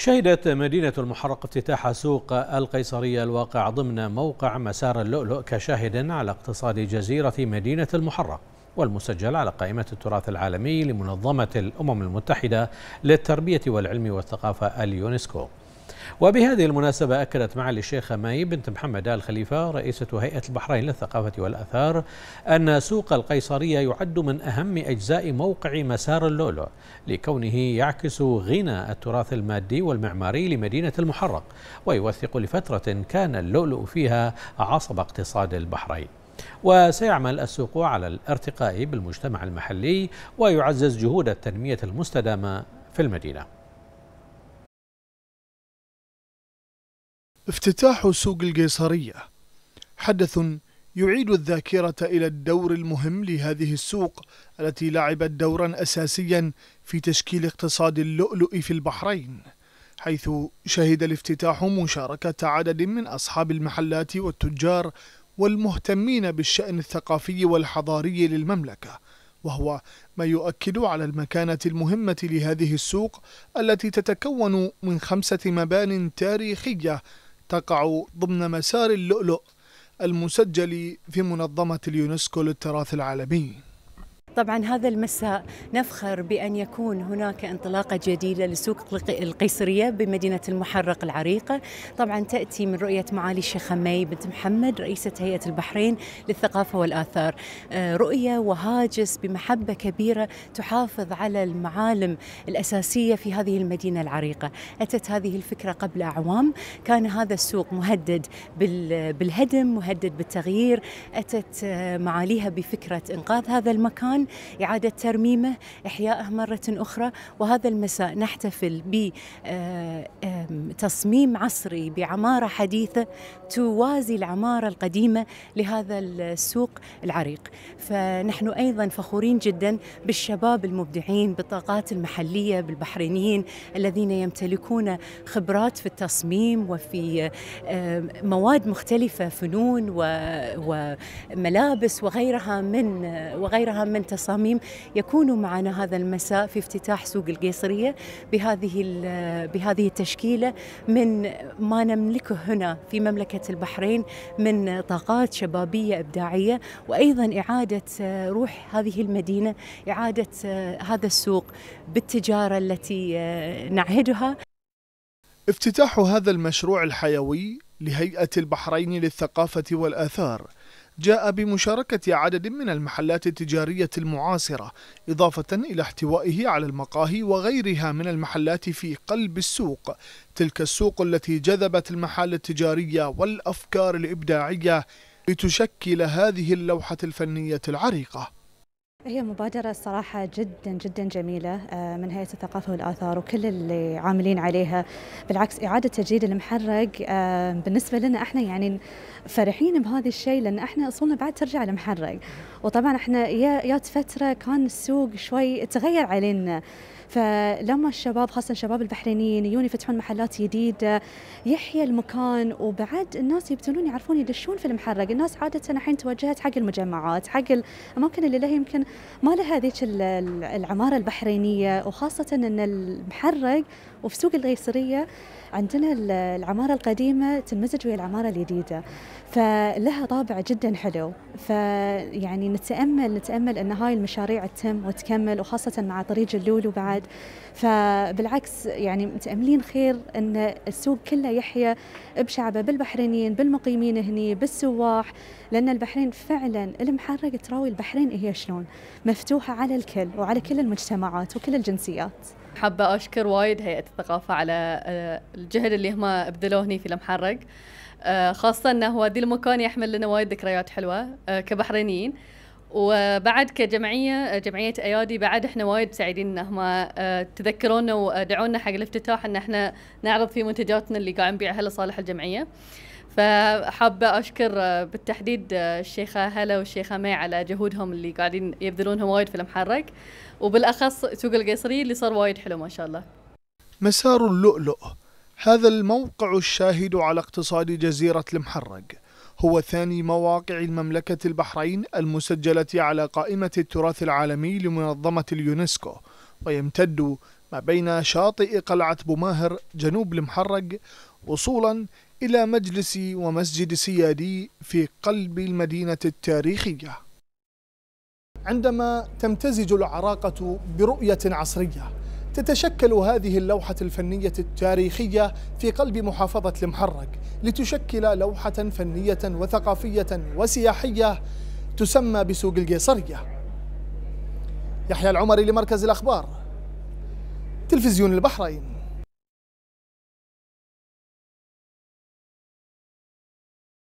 شهدت مدينة المحرق افتتاح سوق القيصرية الواقع ضمن موقع مسار اللؤلؤ كشاهد على اقتصاد جزيرة مدينة المحرق والمسجل على قائمة التراث العالمي لمنظمة الأمم المتحدة للتربية والعلم والثقافة اليونسكو وبهذه المناسبة أكدت معالي الشيخة ماي بنت محمد آل خليفة رئيسة هيئة البحرين للثقافة والأثار أن سوق القيصرية يعد من أهم أجزاء موقع مسار اللولو لكونه يعكس غنى التراث المادي والمعماري لمدينة المحرق ويوثق لفترة كان اللؤلؤ فيها عصب اقتصاد البحرين وسيعمل السوق على الارتقاء بالمجتمع المحلي ويعزز جهود التنمية المستدامة في المدينة افتتاح سوق القيصرية حدث يعيد الذاكرة إلى الدور المهم لهذه السوق التي لعبت دورا أساسيا في تشكيل اقتصاد اللؤلؤ في البحرين حيث شهد الافتتاح مشاركة عدد من أصحاب المحلات والتجار والمهتمين بالشأن الثقافي والحضاري للمملكة وهو ما يؤكد على المكانة المهمة لهذه السوق التي تتكون من خمسة مبان تاريخية تقع ضمن مسار اللؤلؤ المسجل في منظمة اليونسكو للتراث العالمي طبعا هذا المساء نفخر بأن يكون هناك انطلاقة جديدة لسوق القيصرية بمدينة المحرق العريقة طبعا تأتي من رؤية معالي الشيخة مي بنت محمد رئيسة هيئة البحرين للثقافة والآثار آه، رؤية وهاجس بمحبة كبيرة تحافظ على المعالم الأساسية في هذه المدينة العريقة أتت هذه الفكرة قبل أعوام كان هذا السوق مهدد بالهدم مهدد بالتغيير أتت آه، معاليها بفكرة إنقاذ هذا المكان الوطن إعادة ترميمه إحيائه مرة أخرى وهذا المساء نحتفل بتصميم آه، عصري بعمارة حديثة توازي العمارة القديمة لهذا السوق العريق فنحن أيضا فخورين جدا بالشباب المبدعين بالطاقات المحلية بالبحرينيين الذين يمتلكون خبرات في التصميم وفي آه، مواد مختلفة فنون وملابس وغيرها من وغيرها من التصاميم يكونوا معنا هذا المساء في افتتاح سوق القيصرية بهذه بهذه التشكيلة من ما نملكه هنا في مملكة البحرين من طاقات شبابية إبداعية وأيضا إعادة روح هذه المدينة إعادة هذا السوق بالتجارة التي نعهدها افتتاح هذا المشروع الحيوي لهيئة البحرين للثقافة والآثار جاء بمشاركة عدد من المحلات التجارية المعاصرة إضافة إلى احتوائه على المقاهي وغيرها من المحلات في قلب السوق تلك السوق التي جذبت المحال التجارية والأفكار الإبداعية لتشكل هذه اللوحة الفنية العريقة هي مبادرة صراحة جدا جدا جميلة آه، من هيئة الثقافة والآثار وكل اللي عاملين عليها بالعكس إعادة تجديد المحرق آه، بالنسبة لنا احنا يعني فرحين بهذا الشيء لأن احنا أصولنا بعد ترجع المحرق وطبعا احنا جات فترة كان السوق شوي تغير علينا فلما الشباب خاصة الشباب البحرينيين يجون يفتحون محلات جديدة يحيى المكان وبعد الناس يبتنون يعرفون يدشون في المحرق الناس عادة الحين توجهت حق المجمعات حق الأماكن اللي لها يمكن ما لها هذيك العماره البحرينيه وخاصه ان المحرق وفي سوق القيصريه عندنا العماره القديمه تنمزج ويا العماره الجديده فلها طابع جدا حلو فيعني نتامل نتامل ان هاي المشاريع تتم وتكمل وخاصه مع طريق اللولو بعد فبالعكس يعني متاملين خير ان السوق كله يحيى بشعبه بالبحرينيين بالمقيمين هني بالسواح لان البحرين فعلا المحرق تراوي البحرين هي شلون مفتوحة على الكل وعلى كل المجتمعات وكل الجنسيات حابة أشكر وايد هيئة الثقافة على آه، الجهد اللي هم بذلوه هنا في المحرق آه، خاصة أنه هو دي المكان يحمل لنا وايد ذكريات حلوة آه، كبحرينيين وبعد كجمعية جمعية أيادي بعد احنا وايد سعيدين ان هم تذكرونا ودعونا حق الافتتاح ان احنا نعرض فيه منتجاتنا اللي قاعد نبيعها لصالح الجمعية. فحابة أشكر آه، بالتحديد آه، الشيخة هلا والشيخة مي على جهودهم اللي قاعدين يبذلونهم وايد في المحرك وبالأخص سوق القيصري اللي صار وايد حلو ما شاء الله مسار اللؤلؤ هذا الموقع الشاهد على اقتصاد جزيرة المحرق هو ثاني مواقع المملكة البحرين المسجلة على قائمة التراث العالمي لمنظمة اليونسكو ويمتد ما بين شاطئ قلعة بوماهر جنوب المحرق وصولا إلى مجلس ومسجد سيادي في قلب المدينة التاريخية عندما تمتزج العراقة برؤية عصرية تتشكل هذه اللوحة الفنية التاريخية في قلب محافظة المحرق لتشكل لوحة فنية وثقافية وسياحية تسمى بسوق القيصرية يحيى العمري لمركز الأخبار تلفزيون البحرين